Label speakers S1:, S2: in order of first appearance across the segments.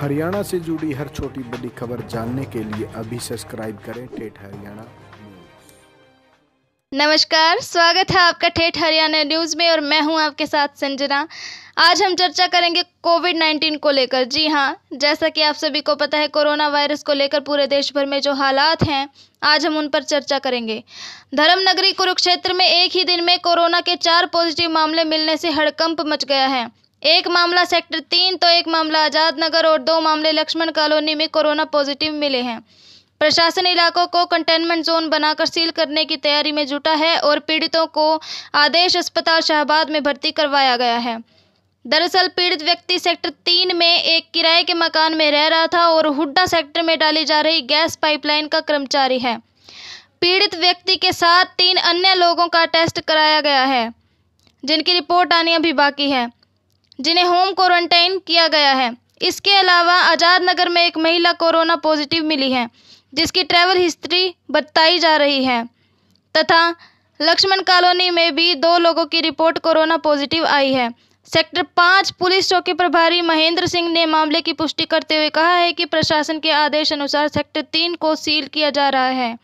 S1: हरियाणा से जुड़ी हर छोटी बड़ी खबर जानने के लिए अभी सब्सक्राइब करें ठेठ हरियाणा नमस्कार स्वागत है आपका ठेठ हरियाणा न्यूज़ में और मैं हूं आपके साथ संजना आज हम चर्चा करेंगे कोविड नाइन्टीन को लेकर जी हाँ जैसा कि आप सभी को पता है कोरोना वायरस को लेकर पूरे देश भर में जो हालात हैं आज हम उन पर चर्चा करेंगे धर्मनगरी कुरुक्षेत्र में एक ही दिन में कोरोना के चार पॉजिटिव मामले मिलने से हड़कंप मच गया है एक मामला सेक्टर तीन तो एक मामला आज़ाद नगर और दो मामले लक्ष्मण कॉलोनी में कोरोना पॉजिटिव मिले हैं प्रशासन इलाकों को कंटेनमेंट जोन बनाकर सील करने की तैयारी में जुटा है और पीड़ितों को आदेश अस्पताल शाहबाद में भर्ती करवाया गया है दरअसल पीड़ित व्यक्ति सेक्टर तीन में एक किराए के मकान में रह रहा था और हुड्डा सेक्टर में डाली जा रही गैस पाइपलाइन का कर्मचारी है पीड़ित व्यक्ति के साथ तीन अन्य लोगों का टेस्ट कराया गया है जिनकी रिपोर्ट आनी अभी बाकी है जिन्हें होम क्वारंटाइन किया गया है इसके अलावा आज़ाद नगर में एक महिला कोरोना पॉजिटिव मिली है जिसकी ट्रैवल हिस्ट्री बताई जा रही है तथा लक्ष्मण कॉलोनी में भी दो लोगों की रिपोर्ट कोरोना पॉजिटिव आई है सेक्टर पाँच पुलिस चौकी प्रभारी महेंद्र सिंह ने मामले की पुष्टि करते हुए कहा है कि प्रशासन के आदेश अनुसार सेक्टर तीन को सील किया जा रहा है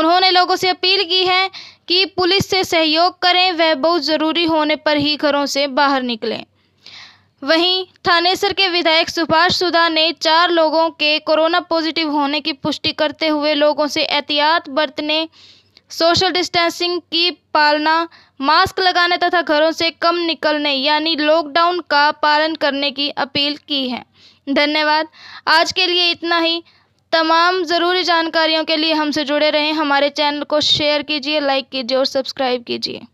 S1: उन्होंने लोगों से अपील की है कि पुलिस से सहयोग करें वह बहुत ज़रूरी होने पर ही घरों से बाहर निकलें वहीं थानेसर के विधायक सुभाष सुधा ने चार लोगों के कोरोना पॉजिटिव होने की पुष्टि करते हुए लोगों से एहतियात बरतने सोशल डिस्टेंसिंग की पालना मास्क लगाने तथा घरों से कम निकलने यानी लॉकडाउन का पालन करने की अपील की है धन्यवाद आज के लिए इतना ही तमाम ज़रूरी जानकारियों के लिए हमसे जुड़े रहें हमारे चैनल को शेयर कीजिए लाइक कीजिए और सब्सक्राइब कीजिए